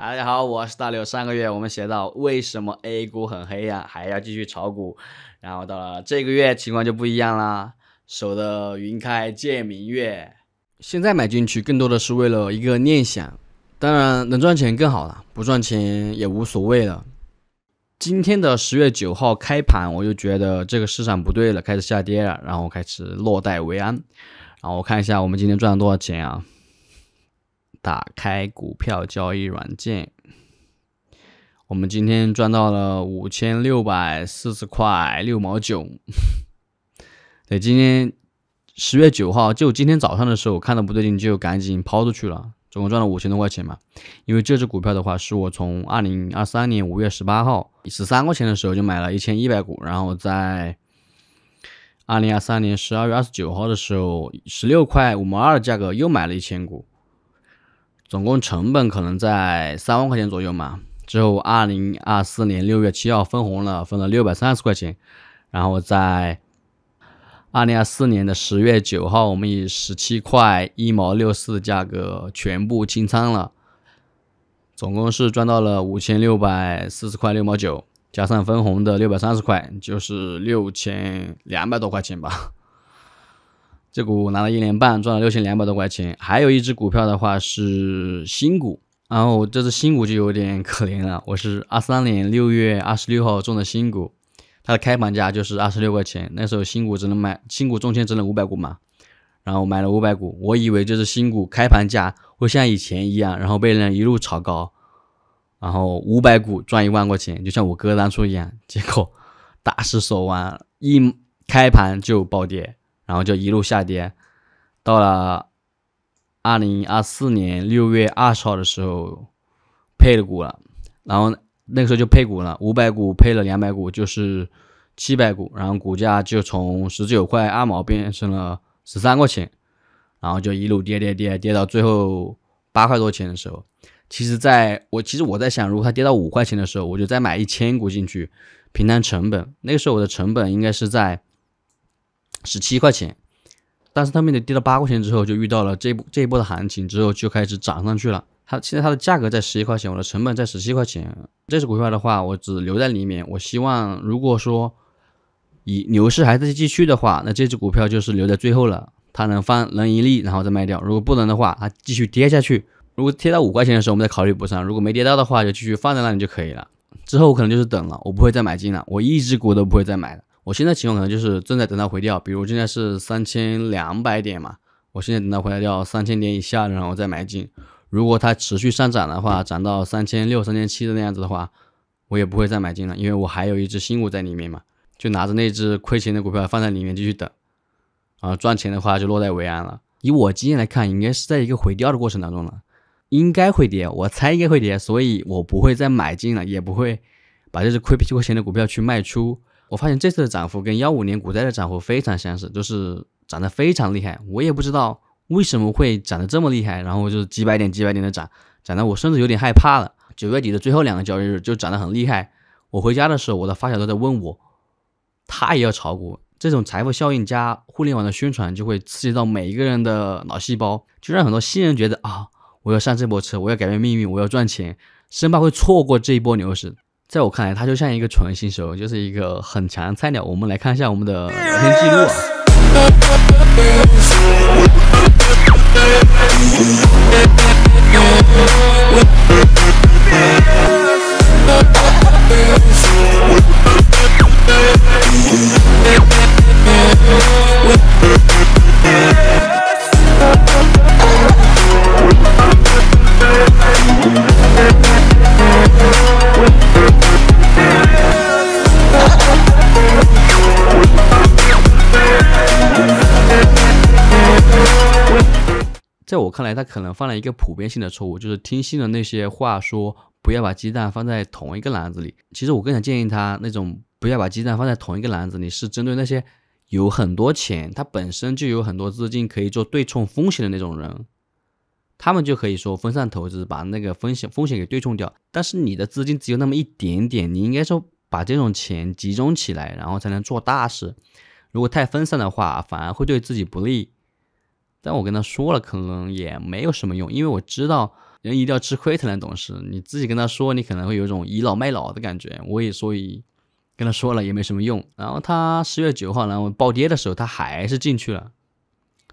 大家好，我是大刘。上个月我们写到为什么 A 股很黑呀，还要继续炒股。然后到了这个月情况就不一样啦，守得云开见明月。现在买进去更多的是为了一个念想，当然能赚钱更好了，不赚钱也无所谓了。今天的十月九号开盘，我就觉得这个市场不对了，开始下跌了，然后开始落袋为安。然后我看一下我们今天赚了多少钱啊？打开股票交易软件。我们今天赚到了五千六百四十块六毛九。对，今天十月九号，就今天早上的时候看到不对劲，就赶紧抛出去了，总共赚了五千多块钱嘛。因为这只股票的话，是我从二零二三年五月十八号十三块钱的时候就买了一千一百股，然后在二零二三年十二月二十九号的时候，十六块五毛二的价格又买了一千股。总共成本可能在三万块钱左右嘛。之后二零二四年六月七号分红了，分了六百三十块钱。然后在二零二四年的十月九号，我们以十七块一毛六四的价格全部清仓了。总共是赚到了五千六百四十块六毛九，加上分红的六百三十块，就是六千两百多块钱吧。这股我拿了一年半，赚了六千两百多块钱。还有一只股票的话是新股，然后这只新股就有点可怜了。我是二三年六月二十六号中的新股，它的开盘价就是二十六块钱。那时候新股只能买，新股中签只能五百股嘛。然后买了五百股，我以为就是新股开盘价会像以前一样，然后被人一路炒高，然后五百股赚一万块钱，就像我哥当初一样。结果大失所望，一开盘就暴跌。然后就一路下跌，到了二零二四年六月二十号的时候，配了股了。然后那个时候就配股了，五百股配了两百股，就是七百股。然后股价就从十九块二毛变成了十三块钱，然后就一路跌跌跌跌，到最后八块多钱的时候，其实在我其实我在想，如果它跌到五块钱的时候，我就再买一千股进去，平摊成本。那个时候我的成本应该是在。十七块钱，但是它面面跌到八块钱之后，就遇到了这波这一波的行情之后，就开始涨上去了。它现在它的价格在十一块钱，我的成本在十七块钱。这支股票的话，我只留在里面。我希望如果说以牛市还在继续的话，那这支股票就是留在最后了。它能放能盈利，然后再卖掉。如果不能的话，它继续跌下去。如果跌到五块钱的时候，我们再考虑补仓。如果没跌到的话，就继续放在那里就可以了。之后可能就是等了，我不会再买进了，我一只股都不会再买了。我现在情况可能就是正在等它回调，比如现在是三千两百点嘛，我现在等它回调掉三千点以下，然后我再买进。如果它持续上涨的话，涨到三千六、三千七的那样子的话，我也不会再买进了，因为我还有一只新股在里面嘛，就拿着那只亏钱的股票放在里面继续等。然后赚钱的话就落袋为安了。以我经验来看，应该是在一个回调的过程当中了，应该会跌，我猜应该会跌，所以我不会再买进了，也不会把这只亏块钱的股票去卖出。我发现这次的涨幅跟幺五年股灾的涨幅非常相似，就是涨得非常厉害。我也不知道为什么会涨得这么厉害，然后就是几百点、几百点的涨，涨得我甚至有点害怕了。九月底的最后两个交易日就涨得很厉害。我回家的时候，我的发小都在问我，他也要炒股。这种财富效应加互联网的宣传，就会刺激到每一个人的脑细胞，就让很多新人觉得啊，我要上这波车，我要改变命运，我要赚钱，生怕会错过这一波牛市。在我看来，他就像一个纯新手，就是一个很强的菜鸟。我们来看一下我们的聊天记录啊。在我看来，他可能犯了一个普遍性的错误，就是听信了那些话说不要把鸡蛋放在同一个篮子里。其实我更想建议他那种不要把鸡蛋放在同一个篮子里，是针对那些有很多钱，他本身就有很多资金可以做对冲风险的那种人，他们就可以说分散投资，把那个风险风险给对冲掉。但是你的资金只有那么一点点，你应该说把这种钱集中起来，然后才能做大事。如果太分散的话，反而会对自己不利。但我跟他说了，可能也没有什么用，因为我知道人一定要吃亏才能懂事。你自己跟他说，你可能会有一种倚老卖老的感觉。我也所以跟他说了，也没什么用。然后他十月九号然后暴跌的时候，他还是进去了，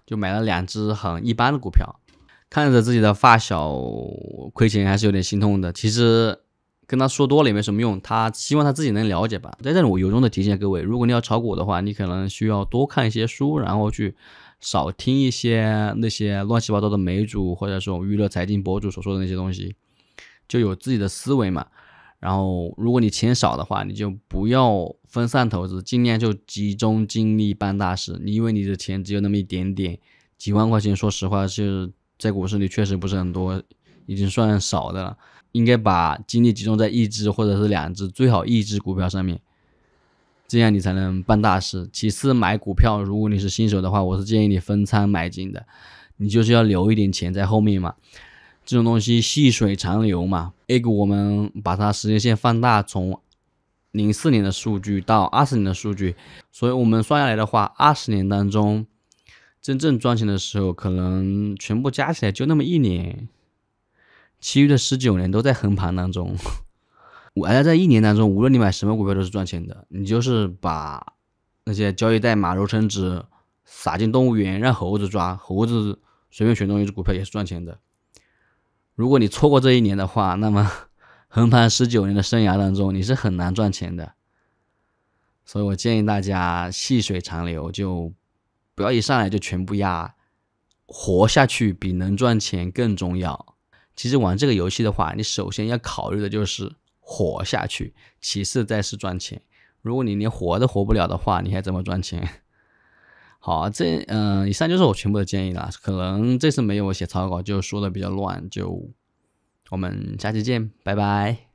就买了两只很一般的股票。看着自己的发小亏钱，还是有点心痛的。其实跟他说多了也没什么用，他希望他自己能了解吧。在这里，我由衷的提醒各位，如果你要炒股的话，你可能需要多看一些书，然后去。少听一些那些乱七八糟的美主或者说娱乐财经博主所说的那些东西，就有自己的思维嘛。然后，如果你钱少的话，你就不要分散投资，尽量就集中精力办大事。你因为你的钱只有那么一点点，几万块钱，说实话是在股市里确实不是很多，已经算少的了。应该把精力集中在一只或者是两只，最好一只股票上面。这样你才能办大事。其次，买股票，如果你是新手的话，我是建议你分仓买进的，你就是要留一点钱在后面嘛。这种东西细水长流嘛。A 股我们把它时间线放大，从零四年的数据到二十年的数据，所以我们算下来的话，二十年当中真正赚钱的时候，可能全部加起来就那么一年，其余的十九年都在横盘当中。而家在一年当中，无论你买什么股票都是赚钱的。你就是把那些交易代码揉成纸，撒进动物园让猴子抓，猴子随便选中一只股票也是赚钱的。如果你错过这一年的话，那么 横盘十九年的生涯当中你是很难赚钱的。所以我建议大家细水长流，就不要一上来就全部压。活下去比能赚钱更重要。其实玩这个游戏的话，你首先要考虑的就是。活下去，其次再是赚钱。如果你连活都活不了的话，你还怎么赚钱？好，这嗯，以上就是我全部的建议了。可能这次没有我写草稿，就说的比较乱，就我们下期见，拜拜。